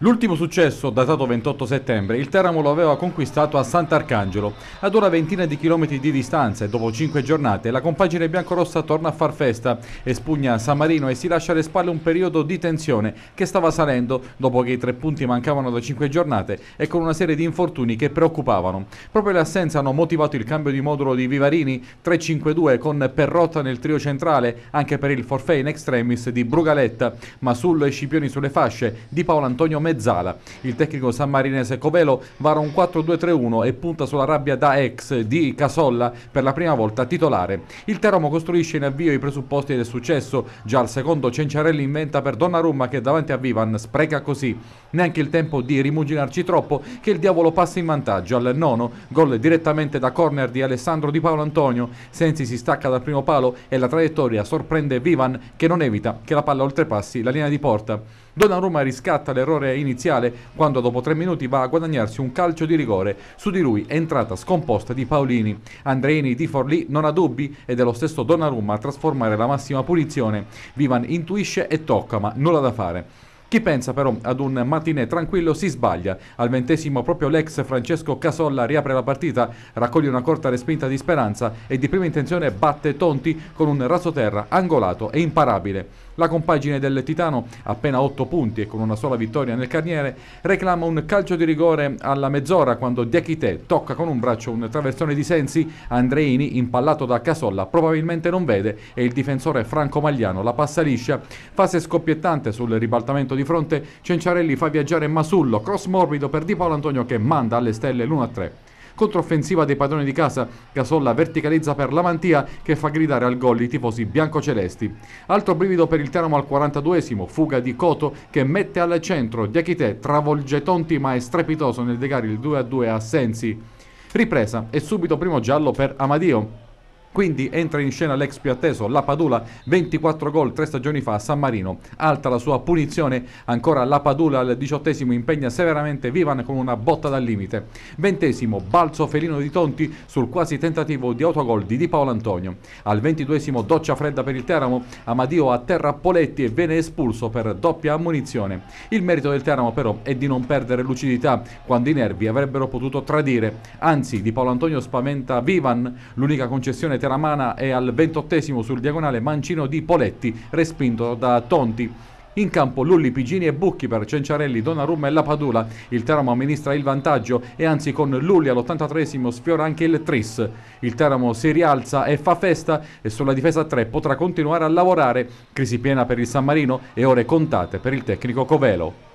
L'ultimo successo, datato 28 settembre, il Teramo lo aveva conquistato a Sant'Arcangelo. Ad ora ventina di chilometri di distanza e dopo cinque giornate la compagine biancorossa torna a far festa, espugna San Marino e si lascia alle spalle un periodo di tensione che stava salendo dopo che i tre punti mancavano da cinque giornate e con una serie di infortuni che preoccupavano. Proprio le assenze hanno motivato il cambio di modulo di Vivarini 3-5-2 con Perrotta nel trio centrale, anche per il forfait in extremis di Brugaletta, Masullo e Scipioni sulle fasce di Paolo Antonio Mendoza mezzala. Il tecnico sammarinese Covelo vara un 4-2-3-1 e punta sulla rabbia da ex di Casolla per la prima volta titolare. Il Teramo costruisce in avvio i presupposti del successo, già al secondo Cenciarelli inventa per Donnarumma che davanti a Vivan spreca così. Neanche il tempo di rimuginarci troppo che il diavolo passa in vantaggio al nono, gol direttamente da corner di Alessandro Di Paolo Antonio, Sensi si stacca dal primo palo e la traiettoria sorprende Vivan che non evita che la palla oltrepassi la linea di porta. Donnarumma riscatta l'errore iniziale quando dopo tre minuti va a guadagnarsi un calcio di rigore. Su di lui è entrata scomposta di Paolini. Andreini di Forlì non ha dubbi ed è lo stesso Donnarumma a trasformare la massima punizione. Vivan intuisce e tocca ma nulla da fare. Chi pensa però ad un mattinè tranquillo si sbaglia. Al ventesimo proprio l'ex Francesco Casolla riapre la partita, raccoglie una corta respinta di speranza e di prima intenzione batte Tonti con un raso terra angolato e imparabile. La compagine del Titano, appena 8 punti e con una sola vittoria nel carniere, reclama un calcio di rigore alla mezz'ora quando Diachite tocca con un braccio un traversone di Sensi, Andreini impallato da Casolla probabilmente non vede e il difensore Franco Magliano la passa liscia. Fase scoppiettante sul ribaltamento di fronte, Cenciarelli fa viaggiare Masullo, cross morbido per Di Paolo Antonio che manda alle stelle l'1-3. Controffensiva dei padroni di casa, Casolla verticalizza per Lamantia che fa gridare al gol i tifosi biancocelesti. Altro brivido per il Teramo al 42esimo, fuga di Coto che mette al centro Diachite, travolge Tonti ma è strepitoso nel negare il 2-2 a Sensi. Ripresa e subito primo giallo per Amadio. Quindi entra in scena l'ex più atteso, la Padula, 24 gol tre stagioni fa a San Marino. Alta la sua punizione, ancora la Padula al diciottesimo impegna severamente Vivan con una botta dal limite. Ventesimo, balzo felino di Tonti sul quasi tentativo di autogol di Di Paolo Antonio. Al ventiduesimo, doccia fredda per il Teramo, Amadio atterra Poletti e viene espulso per doppia ammunizione. Il merito del Teramo però è di non perdere lucidità quando i nervi avrebbero potuto tradire. Anzi, Di Paolo Antonio spaventa Vivan, l'unica concessione teramana è al ventottesimo sul diagonale mancino di Poletti, respinto da Tonti. In campo Lulli, Pigini e Bucchi per Cenciarelli, Donnarumma e La Padula. Il Teramo amministra il vantaggio e anzi con Lulli all'83 sfiora anche il Tris. Il Teramo si rialza e fa festa e sulla difesa 3 potrà continuare a lavorare. Crisi piena per il San Marino e ore contate per il tecnico Covelo.